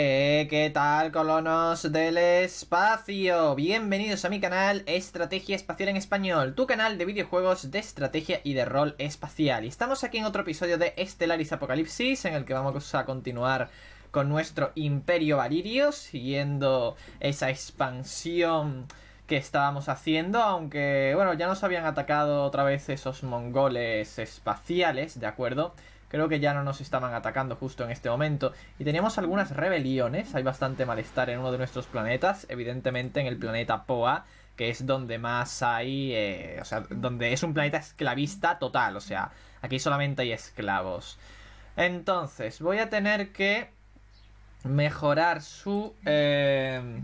Eh, ¿Qué tal, colonos del espacio? Bienvenidos a mi canal Estrategia Espacial en Español, tu canal de videojuegos de estrategia y de rol espacial. Y estamos aquí en otro episodio de Estelaris Apocalipsis, en el que vamos a continuar con nuestro Imperio Valirio, siguiendo esa expansión que estábamos haciendo, aunque, bueno, ya nos habían atacado otra vez esos mongoles espaciales, ¿de acuerdo? Creo que ya no nos estaban atacando justo en este momento. Y teníamos algunas rebeliones. Hay bastante malestar en uno de nuestros planetas. Evidentemente en el planeta Poa, que es donde más hay... Eh, o sea, donde es un planeta esclavista total. O sea, aquí solamente hay esclavos. Entonces, voy a tener que mejorar su... Eh,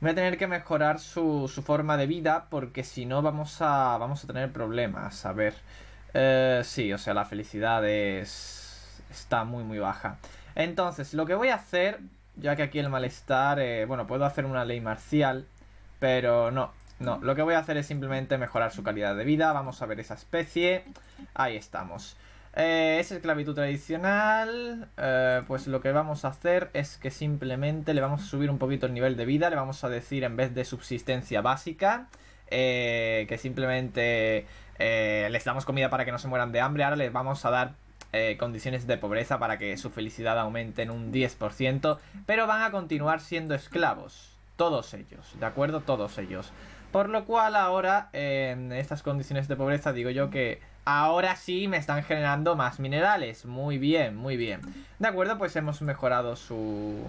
voy a tener que mejorar su, su forma de vida porque si no vamos a, vamos a tener problemas. A ver... Eh, sí, o sea, la felicidad es... está muy, muy baja. Entonces, lo que voy a hacer, ya que aquí el malestar, eh, bueno, puedo hacer una ley marcial, pero no, no, lo que voy a hacer es simplemente mejorar su calidad de vida, vamos a ver esa especie, ahí estamos. Eh, es esclavitud tradicional, eh, pues lo que vamos a hacer es que simplemente le vamos a subir un poquito el nivel de vida, le vamos a decir en vez de subsistencia básica, que simplemente eh, les damos comida para que no se mueran de hambre, ahora les vamos a dar eh, condiciones de pobreza para que su felicidad aumente en un 10%, pero van a continuar siendo esclavos, todos ellos, ¿de acuerdo? Todos ellos. Por lo cual ahora, en estas condiciones de pobreza, digo yo que ahora sí me están generando más minerales. Muy bien, muy bien. De acuerdo, pues hemos mejorado su...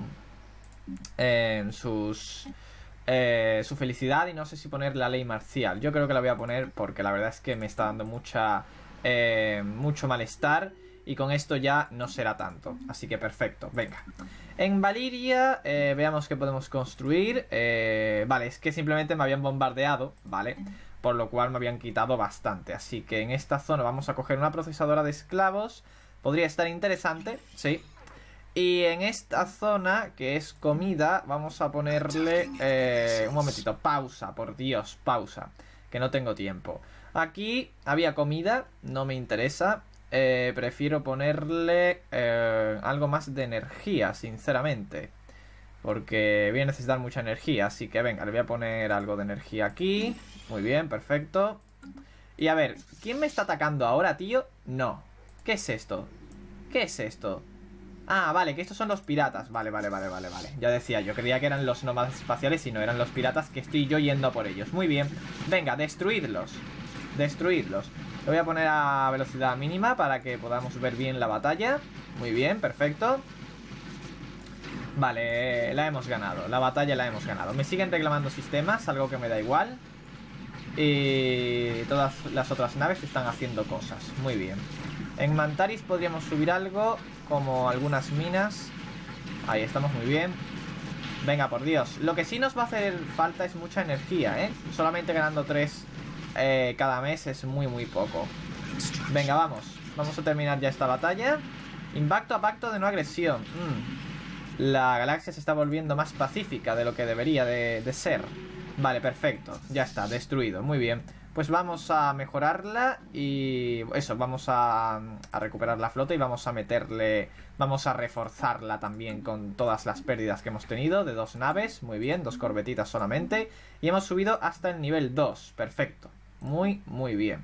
Eh, sus eh, su felicidad y no sé si poner la ley marcial. Yo creo que la voy a poner porque la verdad es que me está dando mucha eh, mucho malestar y con esto ya no será tanto. Así que perfecto, venga. En Valiria eh, veamos qué podemos construir. vale, es que simplemente me habían bombardeado, ¿vale? Por lo cual me habían quitado bastante. Así que en esta zona vamos a coger una procesadora de esclavos. Podría estar interesante, sí. Y en esta zona, que es comida, vamos a ponerle... Eh, un momentito, pausa, por Dios, pausa, que no tengo tiempo. Aquí había comida, no me interesa. Eh, prefiero ponerle eh, algo más de energía, sinceramente. Porque voy a necesitar mucha energía, así que venga, le voy a poner algo de energía aquí. Muy bien, perfecto. Y a ver, ¿quién me está atacando ahora, tío? No. ¿Qué es esto? ¿Qué es esto? Ah, vale, que estos son los piratas. Vale, vale, vale, vale, vale. Ya decía, yo creía que eran los nómadas espaciales y no eran los piratas, que estoy yo yendo por ellos. Muy bien. Venga, destruirlos, destruirlos. Lo voy a poner a velocidad mínima para que podamos ver bien la batalla. Muy bien, perfecto. Vale, la hemos ganado. La batalla la hemos ganado. Me siguen reclamando sistemas, algo que me da igual. Y todas las otras naves están haciendo cosas. Muy bien. En Mantaris podríamos subir algo, como algunas minas. Ahí estamos muy bien. Venga, por Dios. Lo que sí nos va a hacer falta es mucha energía, ¿eh? Solamente ganando tres eh, cada mes es muy, muy poco. Venga, vamos. Vamos a terminar ya esta batalla. Impacto a pacto de no agresión. Mm. La galaxia se está volviendo más pacífica de lo que debería de ser. Vale, perfecto. Ya está, destruido. Muy bien pues vamos a mejorarla y eso, vamos a, recuperar la flota y vamos a meterle, vamos a reforzarla también con todas las pérdidas que hemos tenido de dos naves, muy bien, dos corbetitas solamente, y hemos subido hasta el nivel 2, perfecto, muy, muy bien.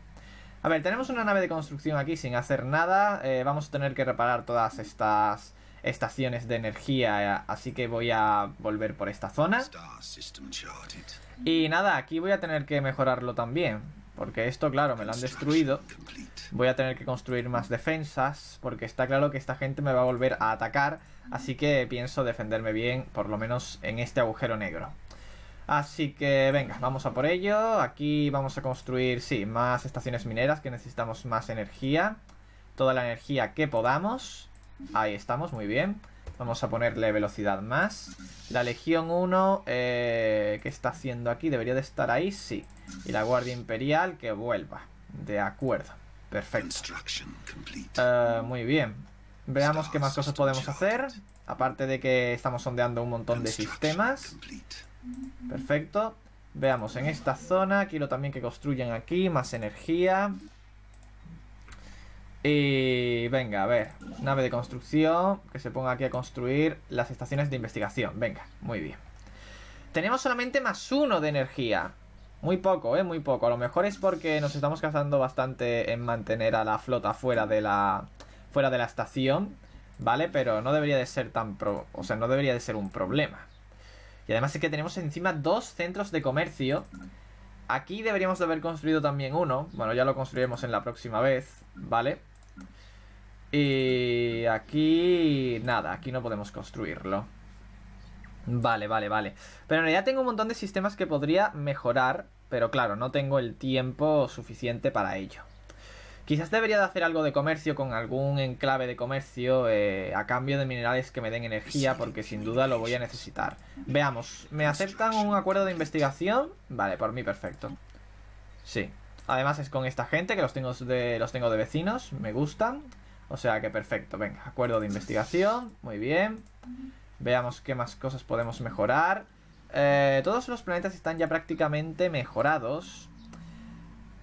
A ver, tenemos una nave de construcción aquí sin hacer nada, eh, vamos a tener que reparar todas estas estaciones de energía, eh, así que voy a volver por esta zona. Y nada, aquí voy a tener que mejorarlo también, porque esto, claro, me lo han destruido. Voy a tener que construir más defensas, porque está claro que esta gente me va a volver a atacar, así que pienso defenderme bien, por lo menos en este agujero negro. Así que venga, vamos a por ello. Aquí vamos a construir, sí, más estaciones mineras, que necesitamos más energía. Toda la energía que podamos. Ahí estamos, muy bien. Vamos a ponerle velocidad más. La Legión 1, eh, ¿qué está haciendo aquí? ¿Debería de estar ahí? Sí. Y la Guardia Imperial, que vuelva. De acuerdo. Perfecto. Eh, muy bien. Veamos qué más cosas podemos hacer. Aparte de que estamos sondeando un montón de sistemas. Perfecto. Veamos, en esta zona quiero también que construyan aquí más energía. Y venga, a ver, nave de construcción, que se ponga aquí a construir las estaciones de investigación. Venga, muy bien. Tenemos solamente más uno de energía. Muy poco, ¿eh? Muy poco. A lo mejor es porque nos estamos gastando bastante en mantener a la flota fuera de la, fuera de la estación, ¿vale? Pero no debería de ser tan... Pro, o sea, no debería de ser un problema. Y además es que tenemos encima dos centros de comercio Aquí deberíamos de haber construido también uno. Bueno, ya lo construiremos en la próxima vez, ¿vale? Y aquí... Nada, aquí no podemos construirlo. Vale, vale, vale. Pero en realidad tengo un montón de sistemas que podría mejorar, pero claro, no tengo el tiempo suficiente para ello. Quizás debería de hacer algo de comercio con algún enclave de comercio eh, a cambio de minerales que me den energía, porque sin duda lo voy a necesitar. Veamos, ¿me aceptan un acuerdo de investigación? Vale, por mí perfecto. Sí. Además es con esta gente, que los tengo los tengo de vecinos, me gustan. O sea que perfecto, venga, acuerdo de investigación, muy bien. Veamos qué más cosas podemos mejorar. Eh, todos los planetas están ya prácticamente mejorados.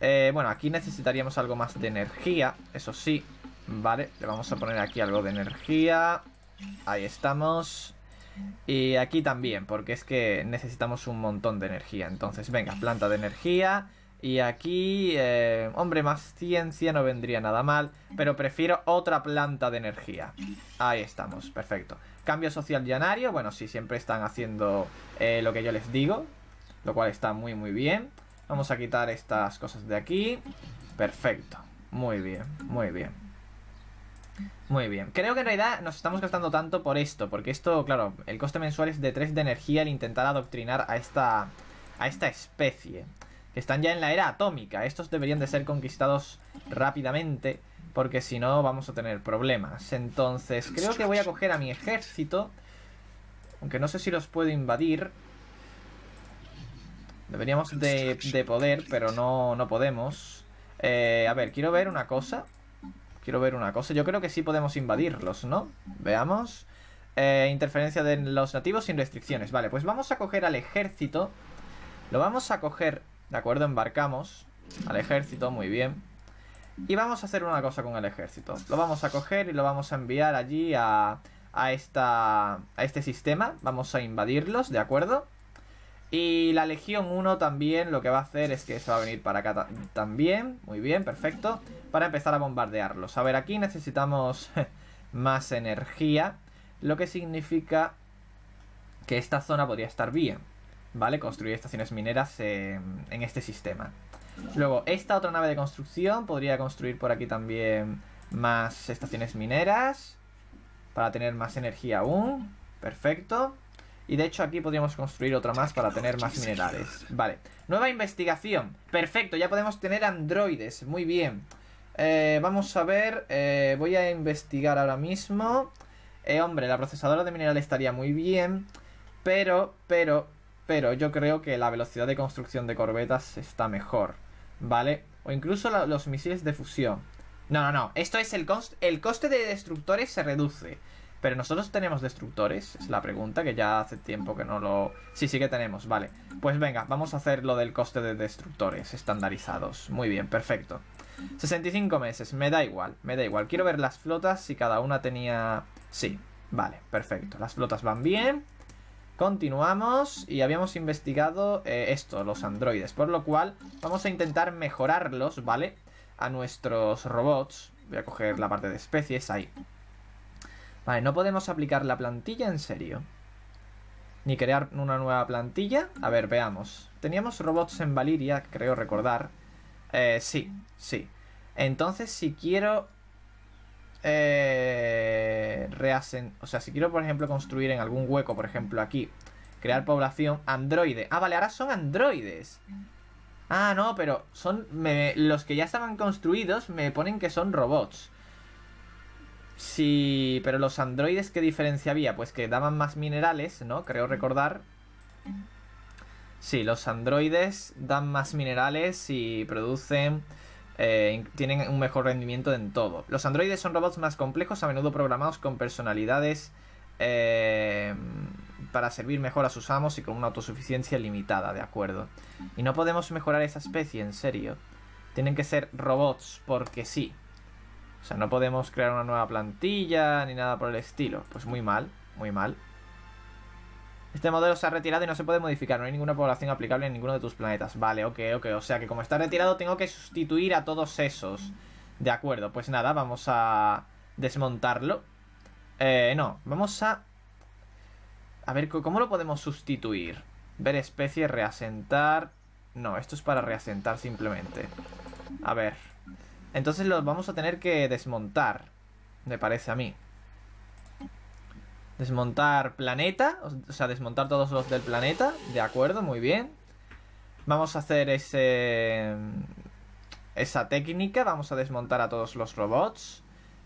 Eh, bueno, aquí necesitaríamos algo más de energía, eso sí. Vale, le vamos a poner aquí algo de energía. Ahí estamos. Y aquí también, porque es que necesitamos un montón de energía. Entonces, venga, planta de energía. Y aquí, eh, hombre, más ciencia no vendría nada mal, pero prefiero otra planta de energía. Ahí estamos, perfecto. Cambio social llanario, bueno, sí, siempre están haciendo eh, lo que yo les digo, lo cual está muy, muy bien. Vamos a quitar estas cosas de aquí. Perfecto, muy bien, muy bien. Muy bien. Creo que en realidad nos estamos gastando tanto por esto, porque esto, claro, el coste mensual es de 3 de energía al intentar adoctrinar a esta, a esta especie. Están ya en la era atómica. Estos deberían de ser conquistados rápidamente porque si no vamos a tener problemas. Entonces creo que voy a coger a mi ejército. Aunque no sé si los puedo invadir. Deberíamos de, poder, pero no, no podemos. Eh, a ver, quiero ver una cosa. Quiero ver una cosa. Yo creo que sí podemos invadirlos, ¿no? Veamos. Eh, interferencia de los nativos sin restricciones. Vale, pues vamos a coger al ejército. Lo vamos a coger ¿De acuerdo? Embarcamos al ejército, muy bien. Y vamos a hacer una cosa con el ejército. Lo vamos a coger y lo vamos a enviar allí a, esta, a este sistema. Vamos a invadirlos, ¿de acuerdo? Y la Legión 1 también lo que va a hacer es que se va a venir para acá también. Muy bien, perfecto. Para empezar a bombardearlos. A ver, aquí necesitamos más energía. Lo que significa que esta zona podría estar bien. ¿vale? Construir estaciones mineras eh, en este sistema. Luego, esta otra nave de construcción podría construir por aquí también más estaciones mineras para tener más energía aún. Perfecto. Y de hecho aquí podríamos construir otra más para tener más minerales. Vale. Nueva investigación. Perfecto, ya podemos tener androides. Muy bien. Eh, vamos a ver. Eh, voy a investigar ahora mismo. Eh, hombre, la procesadora de mineral estaría muy bien. Pero, pero, pero yo creo que la velocidad de construcción de corbetas está mejor, ¿vale? O incluso los misiles de fusión. No, no, no, esto es el, coste. el coste de destructores se reduce. Pero nosotros tenemos destructores, es la pregunta, que ya hace tiempo que no lo... Sí, sí que tenemos, vale. Pues venga, vamos a hacer lo del coste de destructores estandarizados. Muy bien, perfecto. 65 meses, me da igual, me da igual. Quiero ver las flotas, si cada una tenía... Sí, vale, perfecto. Las flotas van bien. Continuamos y habíamos investigado eh, esto, los androides, por lo cual vamos a intentar mejorarlos, ¿vale? A nuestros robots. Voy a coger la parte de especies ahí. Vale, no podemos aplicar la plantilla en serio. Ni crear una nueva plantilla. A ver, veamos. Teníamos robots en Valiria, creo recordar. Eh, sí, sí. Entonces, si quiero... Eh rehacen, O sea, si quiero, por ejemplo, construir en algún hueco, por ejemplo, aquí, crear población, androide. Ah, vale, ahora son androides. Ah, no, pero son los que ya estaban construidos me ponen que son robots. Sí, pero los androides, ¿qué diferencia había? Pues que daban más minerales, ¿no? Creo recordar. Sí, los androides dan más minerales y producen eh, tienen un mejor rendimiento en todo. Los androides son robots más complejos, a menudo programados con personalidades eh, para servir mejor a sus amos y con una autosuficiencia limitada, ¿de acuerdo? Y no podemos mejorar esa especie, en serio. Tienen que ser robots porque sí. O sea, no podemos crear una nueva plantilla ni nada por el estilo. Pues muy mal, muy mal. Este modelo se ha retirado y no se puede modificar. No hay ninguna población aplicable en ninguno de tus planetas. Vale, ok, ok. O sea que como está retirado tengo que sustituir a todos esos. De acuerdo, pues nada, vamos a desmontarlo. Eh, no, vamos a... A ver, ¿cómo lo podemos sustituir? Ver especie, reasentar... No, esto es para reasentar simplemente. A ver. Entonces los vamos a tener que desmontar. Me parece a mí. Desmontar planeta, o sea, desmontar todos los del planeta, de acuerdo, muy bien. Vamos a hacer ese esa técnica, vamos a desmontar a todos los robots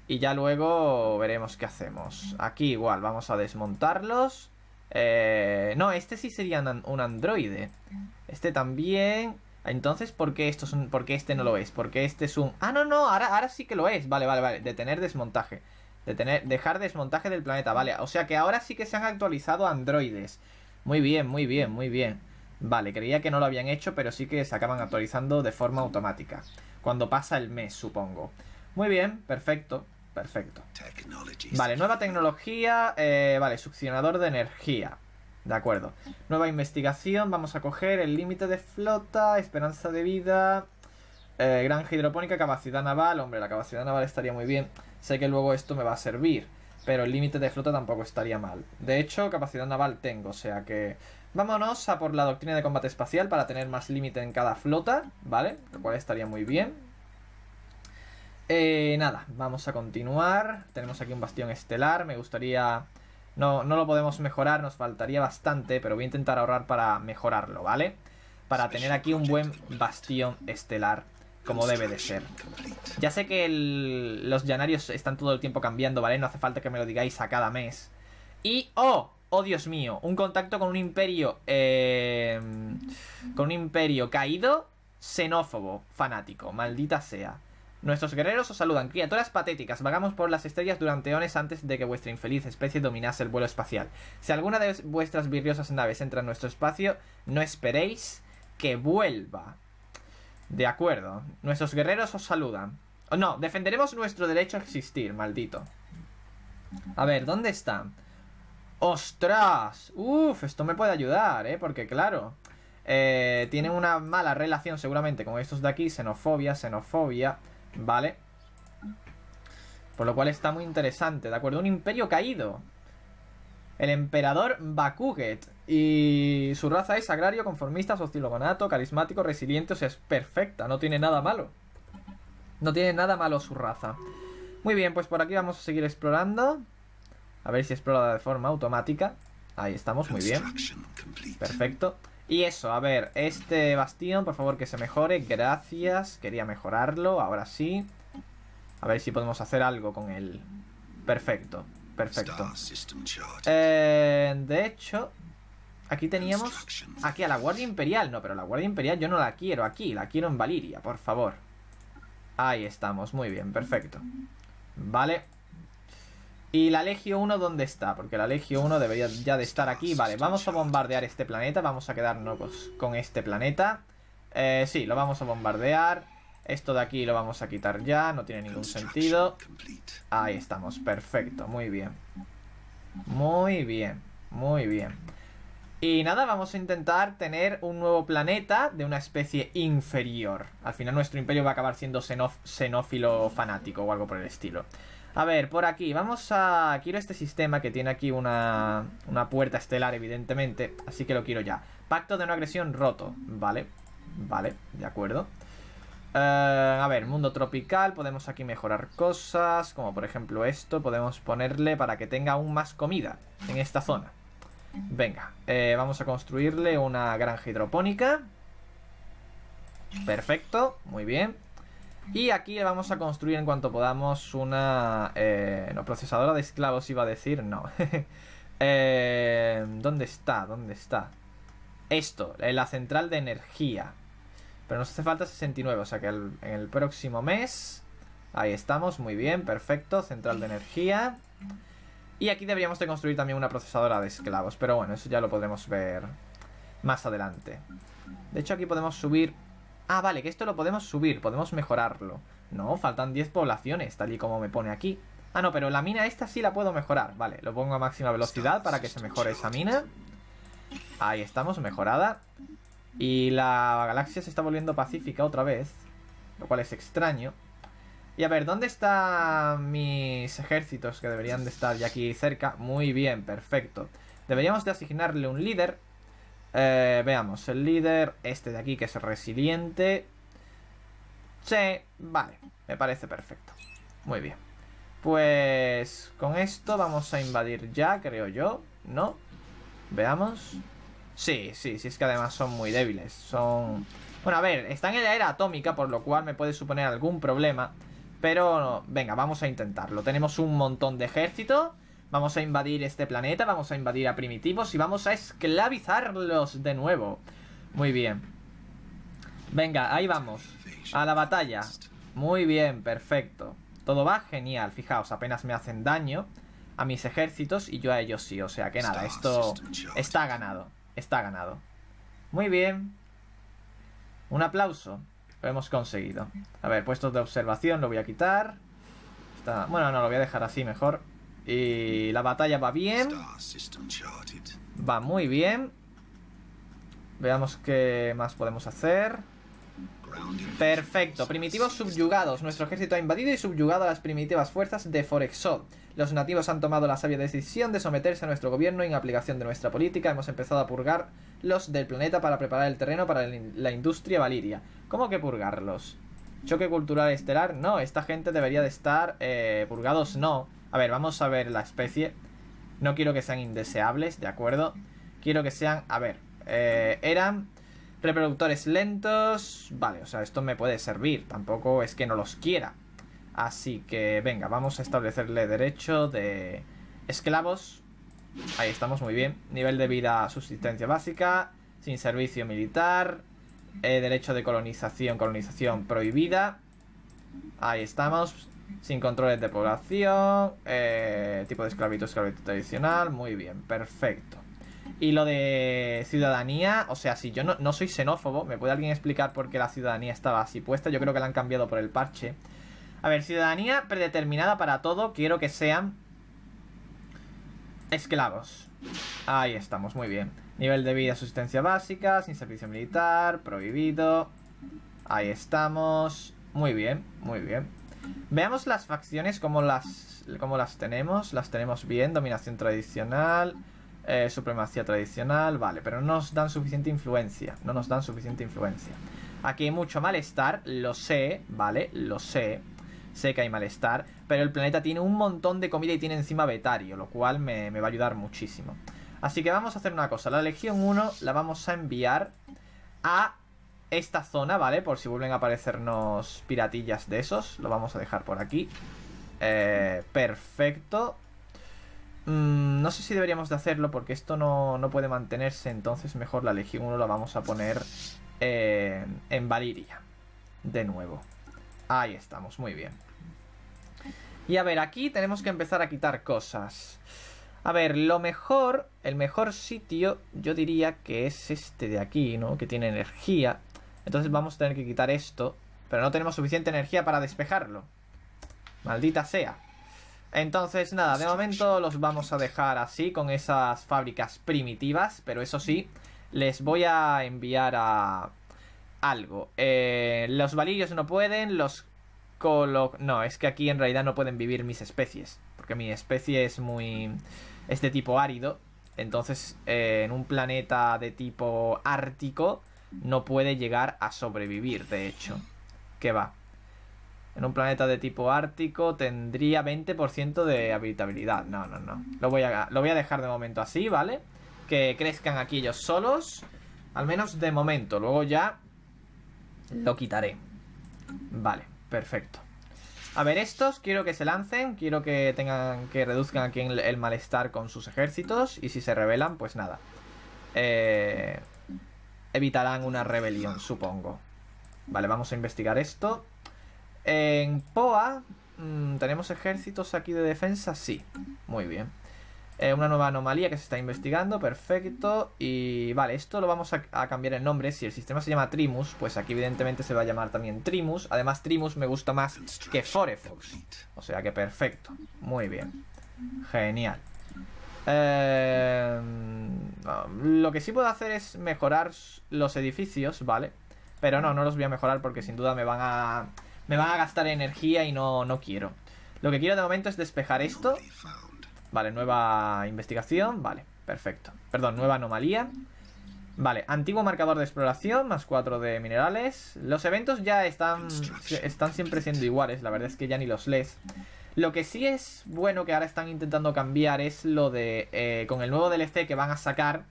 y ya luego veremos qué hacemos. Aquí igual, vamos a desmontarlos. Eh, no, este sí sería un androide. Este también. Entonces, ¿por qué, esto es este no lo es? Porque este es un... Ah, no, no, ahora, ahora sí que lo es. Vale, vale, vale. Detener desmontaje. De tener, dejar desmontaje del planeta, vale. O sea que ahora sí que se han actualizado androides. Muy bien, muy bien, muy bien. Vale, creía que no lo habían hecho, pero sí que se acaban actualizando de forma automática. Cuando pasa el mes, supongo. Muy bien, perfecto, perfecto. Vale, nueva tecnología, eh, vale, succionador de energía. De acuerdo. Nueva investigación, vamos a coger el límite de flota, esperanza de vida, eh, granja hidropónica, capacidad naval. Hombre, la capacidad naval estaría muy bien sé que luego esto me va a servir, pero el límite de flota tampoco estaría mal. De hecho, capacidad naval tengo, o sea que... Vámonos a por la doctrina de combate espacial para tener más límite en cada flota, ¿vale? Lo cual estaría muy bien. Eh, nada, vamos a continuar. Tenemos aquí un bastión estelar, me gustaría... No, no lo podemos mejorar, nos faltaría bastante, pero voy a intentar ahorrar para mejorarlo, ¿vale? Para tener aquí un buen bastión estelar como debe de ser. Ya sé que los llanarios están todo el tiempo cambiando, ¿vale? No hace falta que me lo digáis a cada mes. Y, oh, oh Dios mío, un contacto con un imperio, eh, con un imperio caído, xenófobo, fanático, maldita sea. Nuestros guerreros os saludan, criaturas patéticas, vagamos por las estrellas durante ones antes de que vuestra infeliz especie dominase el vuelo espacial. Si alguna de vuestras virriosas naves entra en nuestro espacio, no esperéis que vuelva. De acuerdo. Nuestros guerreros os saludan. Oh, no, defenderemos nuestro derecho a existir, maldito. A ver, ¿dónde están? ¡Ostras! Uf, esto me puede ayudar, ¿eh? Porque claro, eh, tienen una mala relación seguramente con estos de aquí. Xenofobia, xenofobia, ¿vale? Por lo cual está muy interesante, ¿de acuerdo? Un imperio caído el emperador Bakuget. Y su raza es agrario, conformista, sociologonato, carismático, resiliente, o sea, es perfecta, no tiene nada malo. No tiene nada malo su raza. Muy bien, pues por aquí vamos a seguir explorando. A ver si explora de forma automática. Ahí estamos, muy bien. Perfecto. Y eso, a ver, este bastión, por favor que se mejore. Gracias, quería mejorarlo, ahora sí. A ver si podemos hacer algo con él. Perfecto. Perfecto. Eh, de hecho, aquí teníamos... Aquí a la Guardia Imperial. No, pero la Guardia Imperial yo no la quiero aquí. La quiero en Valiria, por favor. Ahí estamos. Muy bien, perfecto. Vale. ¿Y la Legio 1 dónde está? Porque la Legio 1 debería ya de estar aquí. Vale, vamos a bombardear este planeta. Vamos a quedarnos con este planeta. Eh, sí, lo vamos a bombardear. Esto de aquí lo vamos a quitar ya, no tiene ningún sentido. Ahí estamos, perfecto, muy bien. Muy bien, muy bien. Y nada, vamos a intentar tener un nuevo planeta de una especie inferior. Al final nuestro imperio va a acabar siendo xenófilo fanático o algo por el estilo. A ver, por aquí, vamos a... Quiero este sistema que tiene aquí una, una puerta estelar, evidentemente, así que lo quiero ya. Pacto de no agresión roto, vale, vale, de acuerdo. Eh, a ver, mundo tropical, podemos aquí mejorar cosas, como por ejemplo esto, podemos ponerle para que tenga aún más comida en esta zona. Venga, eh, vamos a construirle una granja hidropónica. Perfecto, muy bien. Y aquí le vamos a construir en cuanto podamos una... Eh, no, procesadora de esclavos iba a decir, no. ¿Dónde está? ¿Dónde está? Esto, la central de energía. Pero nos hace falta 69, o sea que en el próximo mes... Ahí estamos, muy bien, perfecto. Central de energía. Y aquí deberíamos de construir también una procesadora de esclavos. Pero bueno, eso ya lo podremos ver más adelante. De hecho, aquí podemos subir... Ah, vale, que esto lo podemos subir, podemos mejorarlo. No, faltan 10 poblaciones, tal y como me pone aquí. Ah, no, pero la mina esta sí la puedo mejorar. Vale, lo pongo a máxima velocidad para que se mejore esa mina. Ahí estamos, mejorada. Y la galaxia se está volviendo pacífica otra vez, lo cual es extraño. Y a ver, ¿dónde están mis ejércitos que deberían de estar ya aquí cerca? Muy bien, perfecto. Deberíamos de asignarle un líder. Eh, veamos, el líder este de aquí que es resiliente. Sí, vale, me parece perfecto. Muy bien. Pues con esto vamos a invadir ya, creo yo, ¿no? Veamos. Sí, sí, sí, es que además son muy débiles. Son. Bueno, a ver, están en la era atómica, por lo cual me puede suponer algún problema. Pero venga, vamos a intentarlo. Tenemos un montón de ejército. Vamos a invadir este planeta, vamos a invadir a primitivos y vamos a esclavizarlos de nuevo. Muy bien. Venga, ahí vamos. A la batalla. Muy bien, perfecto. Todo va genial, fijaos, apenas me hacen daño a mis ejércitos y yo a ellos sí. O sea que nada, esto está ganado está ganado. Muy bien. Un aplauso. Lo hemos conseguido. A ver, puestos de observación lo voy a quitar. Bueno, no, lo voy a dejar así mejor. Y la batalla va bien. Va muy bien. Veamos qué más podemos hacer. Perfecto. Primitivos subyugados. Nuestro ejército ha invadido y subyugado a las primitivas fuerzas de Forexod. Los nativos han tomado la sabia decisión de someterse a nuestro gobierno y en aplicación de nuestra política hemos empezado a purgar los del planeta para preparar el terreno para la industria valiria. ¿Cómo que purgarlos? Choque cultural estelar. No, esta gente debería de estar eh, purgados. No. A ver, vamos a ver la especie. No quiero que sean indeseables, ¿de acuerdo? Quiero que sean... A ver. Eh, eran Reproductores lentos, vale, o sea, esto me puede servir, tampoco es que no los quiera. Así que venga, vamos a establecerle derecho de esclavos. Ahí estamos, muy bien. Nivel de vida, subsistencia básica, sin servicio militar, eh, derecho de colonización, colonización prohibida. Ahí estamos, sin controles de población, eh, tipo de esclavitud, esclavitud tradicional, muy bien, perfecto. Y lo de ciudadanía, o sea, si yo no, soy xenófobo, ¿me puede alguien explicar por qué la ciudadanía estaba así puesta? Yo creo que la han cambiado por el parche. A ver, ciudadanía predeterminada para todo, quiero que sean esclavos. Ahí estamos, muy bien. Nivel de vida, subsistencia básica, sin servicio militar, prohibido. Ahí estamos. Muy bien, muy bien. Veamos las facciones, como las, como las tenemos. Las tenemos bien, dominación tradicional eh, supremacía tradicional, vale, pero no nos dan suficiente influencia, no nos dan suficiente influencia. Aquí hay mucho malestar, lo sé, vale, lo sé, sé que hay malestar, pero el planeta tiene un montón de comida y tiene encima betario, lo cual me, me va a ayudar muchísimo. Así que vamos a hacer una cosa, la Legión 1 la vamos a enviar a esta zona, ¿vale? Por si vuelven a aparecernos piratillas de esos, lo vamos a dejar por aquí. Eh, perfecto. Mm, no sé si deberíamos de hacerlo porque esto no, puede mantenerse, entonces mejor la Legión la vamos a poner eh, en Valiria. De nuevo. Ahí estamos, muy bien. Y a ver, aquí tenemos que empezar a quitar cosas. A ver, lo mejor, el mejor sitio yo diría que es este de aquí, ¿no? Que tiene energía. Entonces vamos a tener que quitar esto, pero no tenemos suficiente energía para despejarlo. Maldita sea. Entonces nada, de momento los vamos a dejar así con esas fábricas primitivas, pero eso sí, les voy a enviar a algo. Eh, los valillos no pueden, los colo... No, es que aquí en realidad no pueden vivir mis especies, porque mi especie es muy... es de tipo árido, entonces eh, en un planeta de tipo ártico no puede llegar a sobrevivir, de hecho. ¿Qué va? en un planeta de tipo ártico tendría 20% de habitabilidad. No, no, no. Lo voy, a, lo voy a dejar de momento así, ¿vale? Que crezcan aquí ellos solos. Al menos de momento. Luego ya lo quitaré. Vale, perfecto. A ver, estos quiero que se lancen, quiero que tengan que reduzcan aquí el, malestar con sus ejércitos y si se rebelan, pues nada. Eh, evitarán una rebelión, supongo. Vale, vamos a investigar esto. En POA, mm, ¿tenemos ejércitos aquí de defensa? Sí, muy bien. Eh, una nueva anomalía que se está investigando, perfecto. Y vale, esto lo vamos a, cambiar el nombre. Si el sistema se llama Trimus, pues aquí evidentemente se va a llamar también Trimus. Además, Trimus me gusta más que Forefox. O sea que perfecto. Muy bien. Genial. Em, lo que sí puedo hacer es mejorar los edificios, ¿vale? Pero no, no los voy a mejorar porque sin duda me van a me van a gastar energía y no, no quiero. Lo que quiero de momento es despejar esto. Vale, nueva investigación. Vale, perfecto. Perdón, nueva anomalía. Vale, antiguo marcador de exploración, más cuatro de minerales. Los eventos ya están, están siempre siendo iguales, la verdad es que ya ni los lees. Lo que sí es bueno que ahora están intentando cambiar es lo de... Eh, con el nuevo DLC que van a sacar,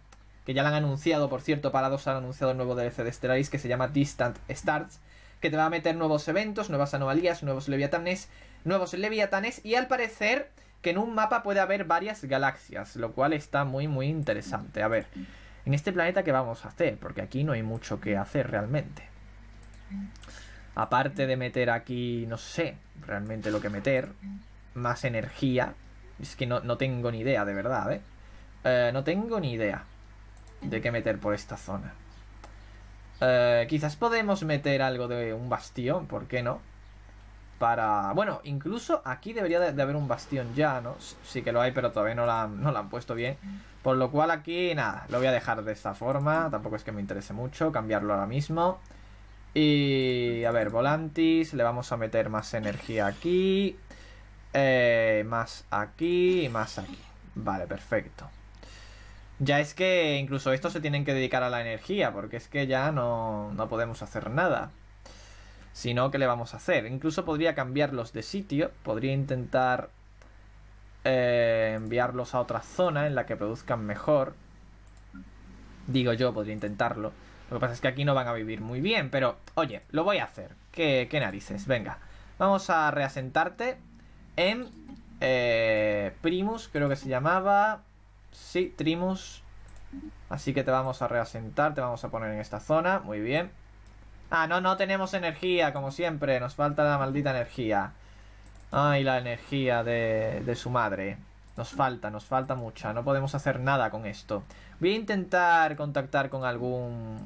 que ya lo han anunciado, por cierto, Parados han anunciado el nuevo DLC de Stellaris que se llama Distant Starts que te va a meter nuevos eventos, nuevas anomalías, nuevos leviatanes, nuevos leviatanes y al parecer que en un mapa puede haber varias galaxias, lo cual está muy muy interesante. A ver, en este planeta qué vamos a hacer, porque aquí no hay mucho que hacer realmente. Aparte de meter aquí, no sé, realmente lo que meter, más energía, es que no, tengo ni idea, de verdad, ¿eh? ¿eh? No tengo ni idea de qué meter por esta zona. Eh, quizás podemos meter algo de un bastión, ¿por qué no? Para... Bueno, incluso aquí debería de, haber un bastión ya, ¿no? Sí que lo hay, pero todavía no lo han, puesto bien. Por lo cual aquí, nada, lo voy a dejar de esta forma. Tampoco es que me interese mucho cambiarlo ahora mismo. Y... A ver, volantis. Le vamos a meter más energía aquí. Eh, más aquí y más aquí. Vale, perfecto. Ya es que incluso estos se tienen que dedicar a la energía, porque es que ya no, podemos hacer nada. Si no, ¿qué le vamos a hacer? Incluso podría cambiarlos de sitio, podría intentar eh, enviarlos a otra zona en la que produzcan mejor. Digo yo, podría intentarlo. Lo que pasa es que aquí no van a vivir muy bien, pero oye, lo voy a hacer. ¿Qué, qué narices? Venga, vamos a reasentarte en eh, Primus, creo que se llamaba. Sí, Trimus. Así que te vamos a reasentar, te vamos a poner en esta zona. Muy bien. Ah, no, no tenemos energía, como siempre. Nos falta la maldita energía. Ay, la energía de, de su madre. Nos falta, nos falta mucha. No podemos hacer nada con esto. Voy a intentar contactar con algún...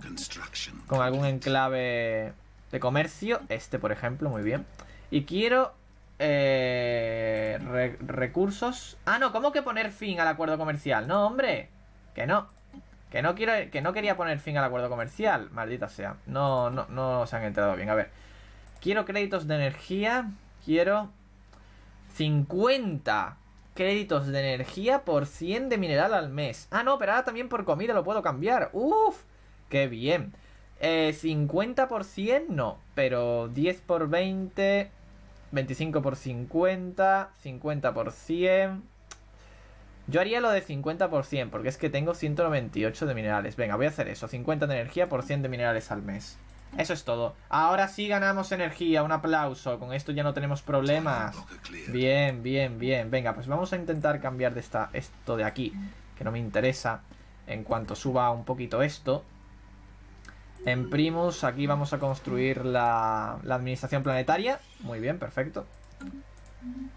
Con algún enclave de comercio. Este, por ejemplo, muy bien. Y quiero eh, recursos. Ah, no, ¿cómo que poner fin al acuerdo comercial? No, hombre. Que no. Que no quiero. Que no quería poner fin al acuerdo comercial. Maldita sea. No, no, no se han enterado bien. A ver. Quiero créditos de energía. Quiero 50 créditos de energía por 100 de mineral al mes. Ah, no, pero ahora también por comida lo puedo cambiar. ¡Uf! ¡Qué bien! Eh, 50 por 100 no, pero 10 por 20... 25 por 50, 50 por 100. Yo haría lo de 50 por 100, porque es que tengo 198 de minerales. Venga, voy a hacer eso. 50 de energía por 100 de minerales al mes. Eso es todo. Ahora sí ganamos energía. Un aplauso. Con esto ya no tenemos problemas. Bien, bien, bien. Venga, pues vamos a intentar cambiar de esta, esto de aquí, que no me interesa. En cuanto suba un poquito esto, en Primus, aquí vamos a construir la, administración planetaria. Muy bien, perfecto.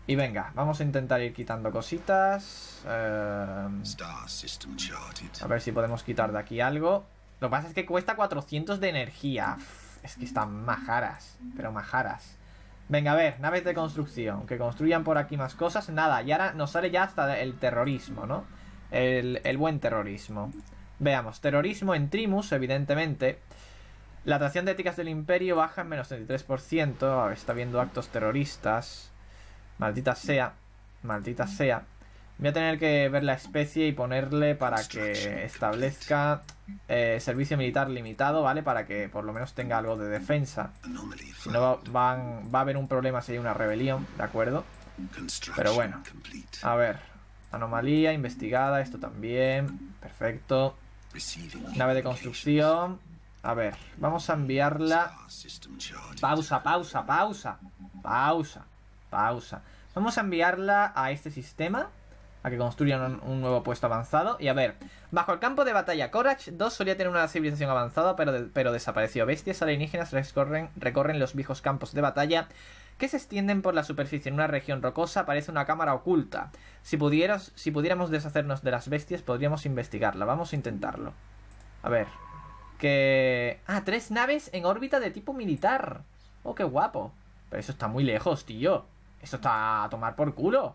Y venga, vamos a intentar ir quitando cositas. Eh, a ver si podemos quitar de aquí algo. Lo que pasa es que cuesta 400 de energía. Es que están majaras, pero majaras. Venga, a ver, naves de construcción. Que construyan por aquí más cosas. Nada, y ahora nos sale ya hasta el terrorismo, ¿no? El, el buen terrorismo. Veamos, terrorismo en Trimus, evidentemente. La atracción de éticas del imperio baja en menos 33%. Está viendo actos terroristas. Maldita sea. Maldita sea. Voy a tener que ver la especie y ponerle para que establezca eh, servicio militar limitado, ¿vale? Para que por lo menos tenga algo de defensa. Si no, va a haber un problema si hay una rebelión, ¿de acuerdo? Pero bueno. A ver. Anomalía, investigada, esto también. Perfecto. Nave de construcción. A ver, vamos a enviarla. Pausa, pausa, pausa. Pausa, pausa. Vamos a enviarla a este sistema. A que construyan un, nuevo puesto avanzado. Y a ver, bajo el campo de batalla Korach 2 solía tener una civilización avanzada, pero, pero desapareció. Bestias alienígenas recorren los viejos campos de batalla que se extienden por la superficie en una región rocosa parece una cámara oculta. Si, pudieras, pudiéramos deshacernos de las bestias, podríamos investigarla. Vamos a intentarlo. A ver. Que... Ah, tres naves en órbita de tipo militar. Oh, qué guapo. Pero eso está muy lejos, tío. Eso está a tomar por culo.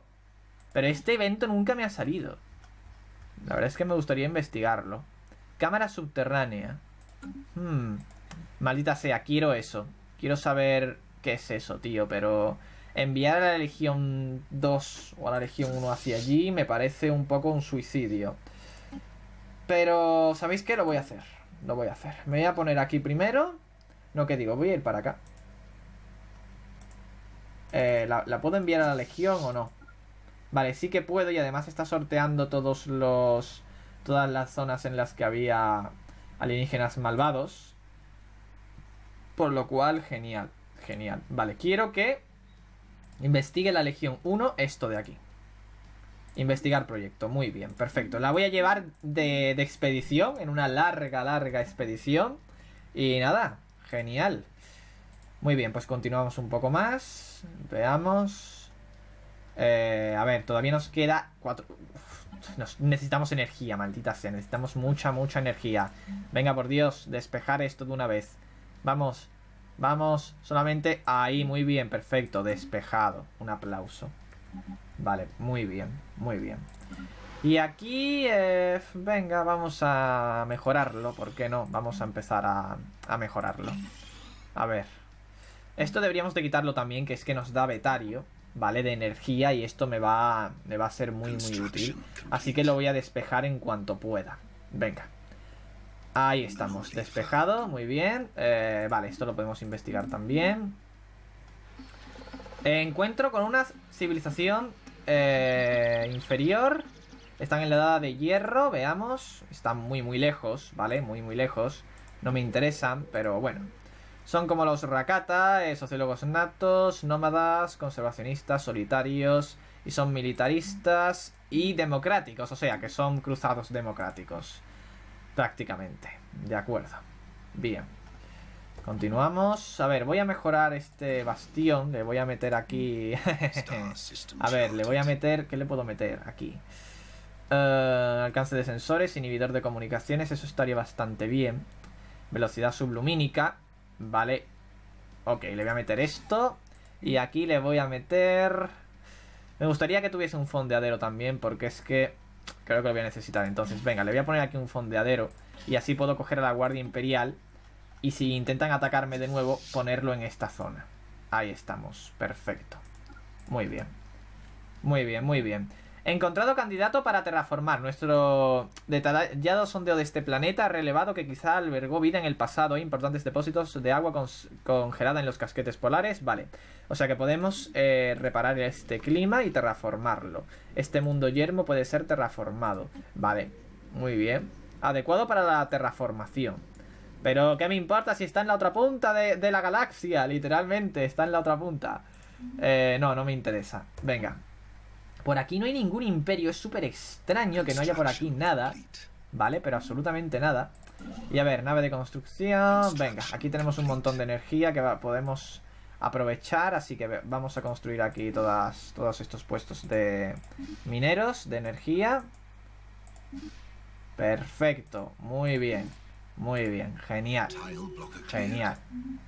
Pero este evento nunca me ha salido. La verdad es que me gustaría investigarlo. Cámara subterránea. Hmm. Maldita sea, quiero eso. Quiero saber qué es eso, tío, pero enviar a la Legión 2 o a la Legión 1 hacia allí me parece un poco un suicidio. Pero, ¿sabéis qué? Lo voy a hacer. Lo voy a hacer. Me voy a poner aquí primero. No, que digo, voy a ir para acá. Eh, ¿la, ¿La puedo enviar a la Legión o no? Vale, sí que puedo y además está sorteando todos los... Todas las zonas en las que había alienígenas malvados. Por lo cual, genial. Genial. Vale, quiero que investigue la Legión 1 esto de aquí. Investigar proyecto, muy bien, perfecto. La voy a llevar de, expedición, en una larga, larga expedición. Y nada, genial. Muy bien, pues continuamos un poco más. Veamos. Eh, a ver, todavía nos queda cuatro... necesitamos energía, maldita sea. Necesitamos mucha, mucha energía. Venga, por Dios, despejar esto de una vez. Vamos. Vamos, solamente ahí, muy bien, perfecto, despejado. Un aplauso. Vale, muy bien, muy bien. Y aquí, eh, venga, vamos a mejorarlo, ¿por qué no? Vamos a empezar a, mejorarlo. A ver. Esto deberíamos de quitarlo también, que es que nos da betario, ¿vale? De energía y esto me va, me va a ser muy, muy útil. Así que lo voy a despejar en cuanto pueda. Venga. Ahí estamos, despejado, muy bien. Eh, vale, esto lo podemos investigar también. encuentro con una civilización eh, inferior. Están en la edad de hierro, veamos. Están muy, muy lejos, ¿vale? Muy, muy lejos. No me interesan, pero bueno. Son como los Rakata, eh, sociólogos natos, nómadas, conservacionistas, solitarios, y son militaristas y democráticos, o sea, que son cruzados democráticos. Prácticamente. De acuerdo. Bien. Continuamos. A ver, voy a mejorar este bastión. Le voy a meter aquí... a ver, le voy a meter... ¿Qué le puedo meter aquí? Eh, alcance de sensores, inhibidor de comunicaciones. Eso estaría bastante bien. Velocidad sublumínica. Vale. Ok, le voy a meter esto. Y aquí le voy a meter... Me gustaría que tuviese un fondeadero también, porque es que Creo que lo voy a necesitar. Entonces, venga, le voy a poner aquí un fondeadero. Y así puedo coger a la Guardia Imperial. Y si intentan atacarme de nuevo, ponerlo en esta zona. Ahí estamos. Perfecto. Muy bien. Muy bien, muy bien. Encontrado candidato para terraformar nuestro detallado sondeo de este planeta, relevado que quizá albergó vida en el pasado e importantes depósitos de agua congelada en los casquetes polares. Vale, o sea que podemos eh, reparar este clima y terraformarlo. Este mundo yermo puede ser terraformado. Vale, muy bien. Adecuado para la terraformación. Pero, ¿qué me importa si está en la otra punta de, la galaxia? Literalmente, está en la otra punta. Eh, no, no me interesa. Venga, por aquí no hay ningún imperio, es súper extraño que no haya por aquí nada. ¿Vale? Pero absolutamente nada. Y a ver, nave de construcción. Venga, aquí tenemos un montón de energía que podemos aprovechar, así que vamos a construir aquí todos estos puestos de mineros, de energía. Perfecto, muy bien, muy bien, genial, genial.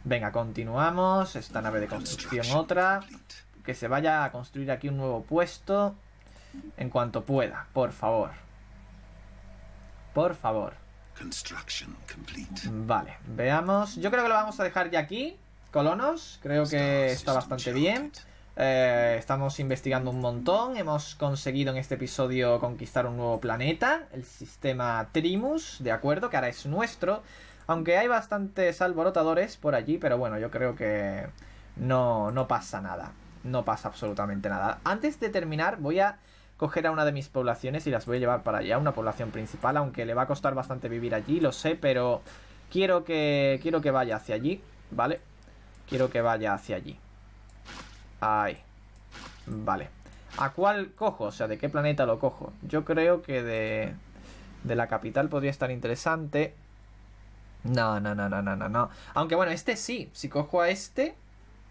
Venga, continuamos, esta nave de construcción otra que se vaya a construir aquí un nuevo puesto en cuanto pueda, por favor. Por favor. Vale, veamos. Yo creo que lo vamos a dejar ya aquí, colonos. Creo que está bastante bien. Eh, estamos investigando un montón. Hemos conseguido en este episodio conquistar un nuevo planeta, el sistema Trimus, ¿de acuerdo? Que ahora es nuestro. Aunque hay bastantes alborotadores por allí, pero bueno, yo creo que no, no pasa nada no pasa absolutamente nada. Antes de terminar, voy a coger a una de mis poblaciones y las voy a llevar para allá, una población principal, aunque le va a costar bastante vivir allí, lo sé, pero quiero que, quiero que vaya hacia allí, ¿vale? Quiero que vaya hacia allí. Ahí. Vale. ¿A cuál cojo? O sea, ¿de qué planeta lo cojo? Yo creo que de, de la capital podría estar interesante. No, no, no, no, no, no, no. Aunque bueno, este sí. Si cojo a este,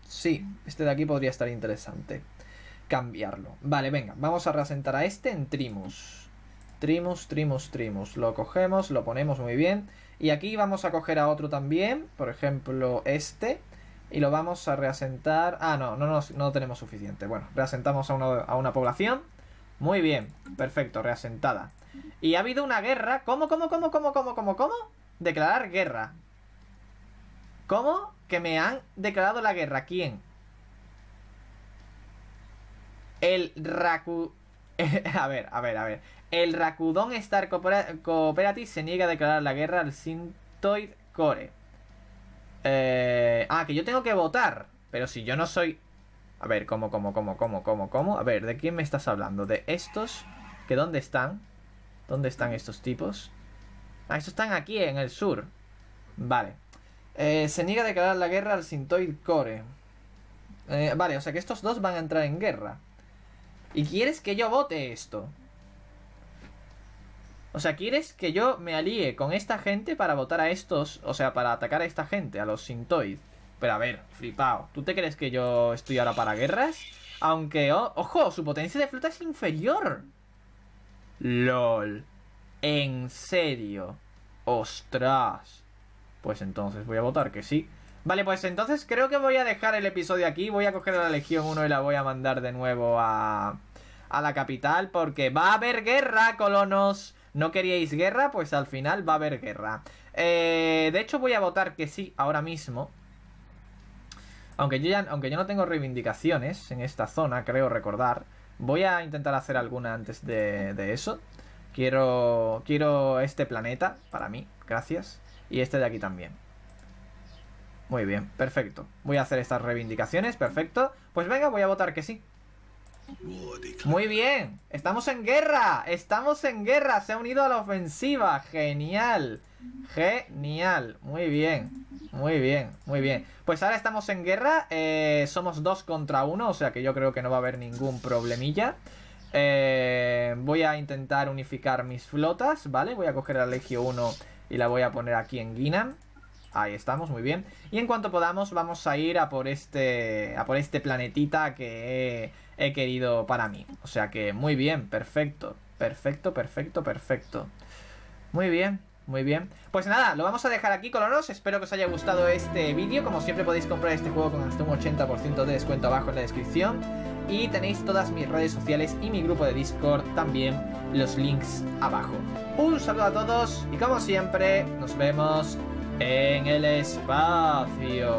Sí, este de aquí podría estar interesante. Cambiarlo. Vale, venga, vamos a reasentar a este en Trimus. Trimus, Trimus, Trimus. Lo cogemos, lo ponemos muy bien. Y aquí vamos a coger a otro también, por ejemplo este. Y lo vamos a reasentar... Ah, no, no, no, no tenemos suficiente. Bueno, reasentamos a, a una población. Muy bien, perfecto, reasentada. Y ha habido una guerra. ¿Cómo, cómo, cómo, cómo, cómo, cómo, cómo? Declarar guerra. ¿Cómo? que me han declarado la guerra. ¿Quién? El Raku... a ver, a ver, a ver. El Rakudon Star Cooperative se niega a declarar la guerra al Sintoid Core. Eh, ah, que yo tengo que votar. Pero si yo no soy... A ver, ¿cómo, cómo, cómo, cómo, cómo, cómo? A ver, ¿de quién me estás hablando? ¿De estos? ¿Que dónde están? ¿Dónde están estos tipos? Ah, estos están aquí, en el sur. Vale. Eh, se niega a declarar la guerra al Sintoid Core. Eh, vale, o sea que estos dos van a entrar en guerra. ¿Y quieres que yo vote esto? O sea, ¿quieres que yo me alíe con esta gente para votar a estos? O sea, para atacar a esta gente, a los Sintoid. Pero a ver, flipao. ¿Tú te crees que yo estoy ahora para guerras? Aunque, ojo, su potencia de flota es inferior. LOL. En serio. Ostras. Pues entonces voy a votar que sí. Vale, pues entonces creo que voy a dejar el episodio aquí. Voy a coger a la Legión 1 y la voy a mandar de nuevo a, la capital porque va a haber guerra, colonos. ¿No queríais guerra? Pues al final va a haber guerra. Eh, de hecho voy a votar que sí ahora mismo. Aunque yo, ya, aunque yo no tengo reivindicaciones en esta zona, creo recordar. Voy a intentar hacer alguna antes de, de eso. Quiero, quiero este planeta para mí. Gracias y este de aquí también. Muy bien, perfecto. Voy a hacer estas reivindicaciones, perfecto. Pues venga, voy a votar que sí. Muy bien, estamos en guerra, estamos en guerra, se ha unido a la ofensiva, genial, genial, muy bien, muy bien, muy bien. Pues ahora estamos en guerra, eh, somos dos contra uno, o sea que yo creo que no va a haber ningún problemilla. Eh, voy a intentar unificar mis flotas, ¿vale? Voy a coger al Legio 1 y la voy a poner aquí en Guinan. Ahí estamos, muy bien. Y en cuanto podamos vamos a ir a por este, a por este planetita que he, querido para mí. O sea que muy bien, perfecto, perfecto, perfecto, perfecto. Muy bien, muy bien. Pues nada, lo vamos a dejar aquí, coloros. Espero que os haya gustado este vídeo. Como siempre podéis comprar este juego con hasta un 80% de descuento abajo en la descripción. Y tenéis todas mis redes sociales y mi grupo de Discord también, los links abajo un saludo a todos y como siempre nos vemos en el espacio.